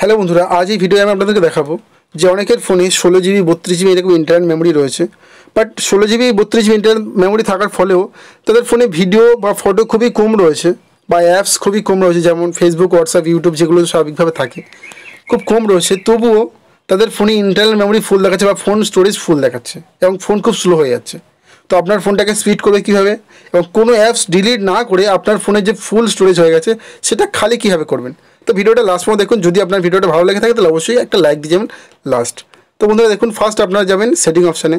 hello বন্ধুরা আজ এই ভিডিও আমি আপনাদেরকে দেখাবো যে অনেকের ফোনে ষোলো জিবি বত্রিশ জিবি এরকম ইন্টারনেট মেমোরি রয়েছে বাট ষোলো জিবি বত্রিশ জিবি ইন্টারনেট মেমোরি থাকার ফলেও তাদের ফোনে ভিডিও বা ফটো খুবই কম রয়েছে বা অ্যাপস খুবই কম রয়েছে যেমন ফেসবুক হোয়াটসঅ্যাপ ইউটিউব যেগুলো স্বাভাবিকভাবে থাকে খুব কম রয়েছে তবুও তাদের ফোনে ইন্টারনাল মেমোরি ফুল দেখাচ্ছে বা ফোন স্টোরেজ ফুল দেখাচ্ছে এবং ফোন খুব স্লো হয়ে যাচ্ছে তো আপনার ফোনটাকে স্পিড করবে কীভাবে এবং কোনো অ্যাপস ডিলিট না করে আপনার ফোনে যে ফুল স্টোরেজ হয়ে গেছে সেটা খালি কীভাবে করবেন তো ভিডিওটা লাস্ট পর্যন্ত দেখুন যদি আপনার ভিডিওটা ভালো লেগে থাকে তাহলে অবশ্যই একটা লাইক দিয়ে যাবেন লাস্ট তো বন্ধুরা দেখুন ফার্স্ট আপনারা যাবেন সেটিং অপশানে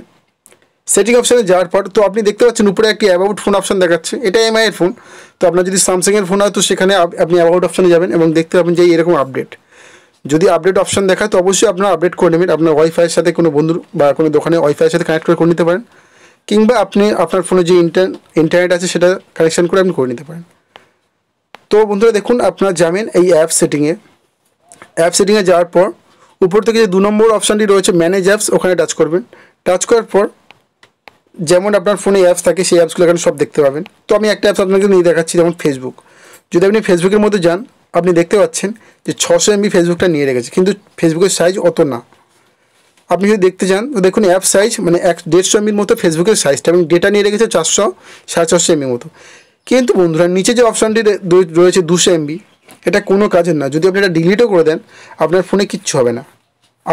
সেটিং অপশানে যাওয়ার পর তো আপনি দেখতে পাচ্ছেন উপরে একটি অ্যাবাউট ফোন অপশান দেখাচ্ছে এটা এমআইয়ের ফোন তো আপনার যদি স্যামসাংয়ের ফোন হয় তো সেখানে আপনি অ্যাবাউট অপশানে যাবেন এবং দেখতে পাবেন যে এরকম আপডেট যদি আপডেট অপশান দেখায় তো অবশ্যই আপনার আপডেট করে নেবেন আপনার ওয়াইফাইয়ের সাথে কোনো বন্ধুর বা কোনো দোকানে ওয়াইফাইয়ের সাথে কানেক্ট করে করে নিতে পারেন কিংবা আপনি আপনার ফোনে যে ইন্টার ইন্টারনেট আছে সেটা কানেকশান করে আপনি করে নিতে পারেন তো বন্ধুরা দেখুন আপনারা যাবেন এই অ্যাপ সেটিংয়ে অ্যাপ সেটিংয়ে যাওয়ার পর উপর থেকে যে দু নম্বর অপশানটি রয়েছে ম্যানেজ অ্যাপস ওখানে টাচ করবেন টাচ করার পর যেমন আপনার ফোনে অ্যাপস থাকে সেই অ্যাপসগুলো এখানে সব দেখতে পাবেন তো আমি একটা অ্যাপস আপনাকে নিয়ে দেখাচ্ছি যেমন ফেসবুক যদি আপনি ফেসবুকের মধ্যে যান আপনি দেখতে পাচ্ছেন যে ছশো এমবি ফেসবুকটা নিয়ে রেখেছে কিন্তু ফেসবুকের সাইজ অত না আপনি যদি দেখতে চান তো দেখুন অ্যাপ সাইজ মানে এক দেড়শো এমবির মতো ফেসবুকের সাইজটা এবং ডেটা নিয়ে রেখেছে চারশো সাড়ে চারশো এমবির মতো কিন্তু বন্ধুরা নিচে যে অপশানটি রয়েছে দুশো এমবি এটা কোনো কাজের না যদি আপনি এটা ডিলিটও করে দেন আপনার ফোনে কিচ্ছু হবে না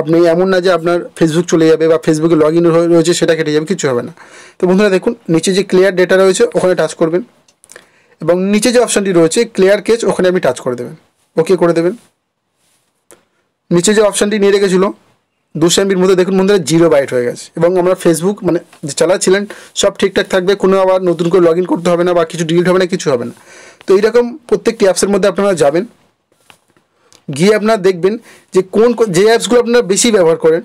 আপনি এমন না যে আপনার ফেসবুক চলে যাবে বা ফেসবুকে লগ ইন রয়েছে সেটা কেটে যাবে কিচ্ছু হবে না তো বন্ধুরা দেখুন নিচে যে ক্লিয়ার ডেটা রয়েছে ওখানে টাচ করবেন এবং নিচে যে অপশানটি রয়েছে ক্লিয়ার কেচ ওখানে আপনি টাচ করে দেবেন ওকে করে দেবেন নিচে যে অপশানটি নিয়ে রেখেছিল দুশো এমবির মধ্যে দেখুন মন্দিরে জিরো বাইট হয়ে গেছে এবং আমরা ফেসবুক মানে চালাচ্ছিলেন সব ঠিকঠাক থাকবে কোনো আবার নতুন করে লগ করতে হবে না বা কিছু ডিলিট হবে না কিছু হবে না তো এইরকম প্রত্যেকটি অ্যাপসের মধ্যে আপনারা যাবেন গিয়ে আপনারা দেখবেন যে কোন যে অ্যাপসগুলো আপনারা বেশি ব্যবহার করেন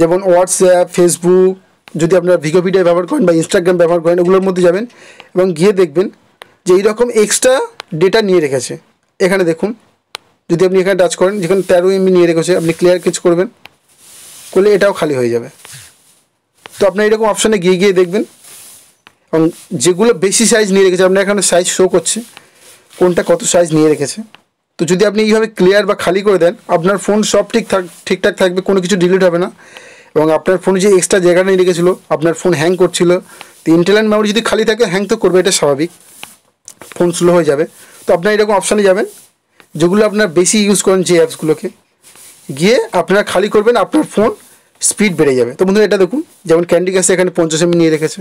যেমন হোয়াটসঅ্যাপ ফেসবুক যদি আপনারা ভিডিও ব্যবহার করেন বা ইনস্টাগ্রাম ব্যবহার করেন ওগুলোর মধ্যে যাবেন এবং গিয়ে দেখবেন যে এইরকম এক্সট্রা ডেটা নিয়ে রেখেছে এখানে দেখুন যদি আপনি এখানে টাচ করেন যেখানে তেরো এমবি নিয়ে রেখেছে আপনি ক্লিয়ার কিছু করবেন করলে এটাও খালি হয়ে যাবে তো আপনি এরকম অপশানে গিয়ে গিয়ে দেখবেন এবং যেগুলো বেশি সাইজ নিয়ে রেখেছে আপনার এখানে সাইজ শো করছে কোনটা কত সাইজ নিয়ে রেখেছে তো যদি আপনি এইভাবে ক্লিয়ার বা খালি করে দেন আপনার ফোন সব ঠিক থাক ঠিকঠাক থাকবে কোনো কিছু ডিলিট হবে না এবং আপনার ফোনে যে এক্সট্রা জায়গা নিয়ে রেখেছিলো আপনার ফোন হ্যাং করছিল তো ইন্টারনেট মেমোরি যদি খালি থাকে হ্যাং তো করবে এটা স্বাভাবিক ফোন স্লো হয়ে যাবে তো আপনার এরকম অপশানে যাবেন যেগুলো আপনার বেশি ইউজ করেন যে অ্যাপসগুলোকে গিয়ে আপনারা খালি করবেন আপনার ফোন স্পিড বেড়ে যাবে তো বন্ধুরা এটা দেখুন যেমন ক্যান্ডি ক্যাশে এখানে পঞ্চাশ এমবি নিয়ে রেখেছে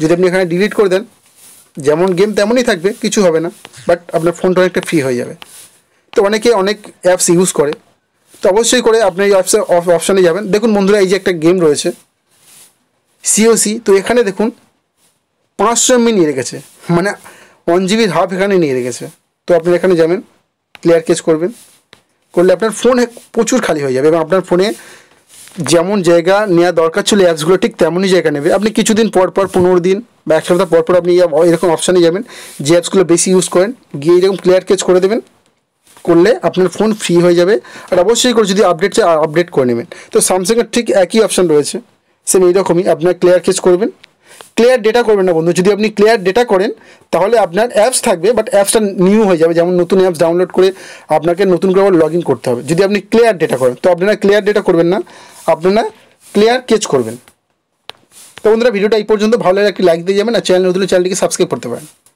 যদি আপনি এখানে ডিলিট করে দেন যেমন গেম তেমনই থাকবে কিছু হবে না বাট আপনার ফোনটা অনেকটা ফ্রি হয়ে যাবে তো অনেকে অনেক অ্যাপস ইউজ করে তো অবশ্যই করে আপনি এই অপশান অপশানে যাবেন দেখুন বন্ধুরা এই যে একটা গেম রয়েছে সিওসি তো এখানে দেখুন পাঁচশো এমবি নিয়ে রেখেছে মানে ওয়ান জিবির হাফ এখানে নিয়ে রেখেছে তো আপনি এখানে যাবেন ক্লিয়ার কেস করবেন করলে আপনার ফোন প্রচুর খালি হয়ে যাবে এবং আপনার ফোনে যেমন জায়গা নেওয়া দরকার ছিল অ্যাপসগুলো ঠিক তেমনই জায়গা নেবে আপনি কিছুদিন পর পর পনেরো দিন বা এক সপ্তাহ পর পর আপনি এরকম অপশানে যাবেন যে অ্যাপসগুলো বেশি ইউজ করেন গিয়ে এরকম ক্লিয়ার কেচ করে দেবেন করলে আপনার ফোন ফ্রি হয়ে যাবে আর অবশ্যই করে যদি আপডেট চাই আপডেট করে নেবেন তো স্যামসাংয়ের ঠিক একই অপশান রয়েছে সেম এইরকমই আপনার ক্লিয়ার কেচ করবেন ক্লিয়ার ডেটা করবেন না বন্ধু যদি আপনি ক্লিয়ার ডেটা করেন তাহলে আপনার অ্যাপস থাকবে বাট অ্যাপসটা নিউ হয়ে যাবে যেমন নতুন অ্যাপস ডাউনলোড করে আপনাকে নতুন করে লগ ইন করতে হবে যদি আপনি ক্লিয়ার ডেটা করেন তো আপনারা ক্লিয়ার ডেটা করবেন না আপনারা ক্লিয়ার কেচ করবেন তো বন্ধুরা ভিডিওটা এই পর্যন্ত ভালো লাগে একটি লাইক দিয়ে যাবেন আর চ্যানেল নতুন চ্যানেলটিকে সাবস্ক্রাইব করতে পারেন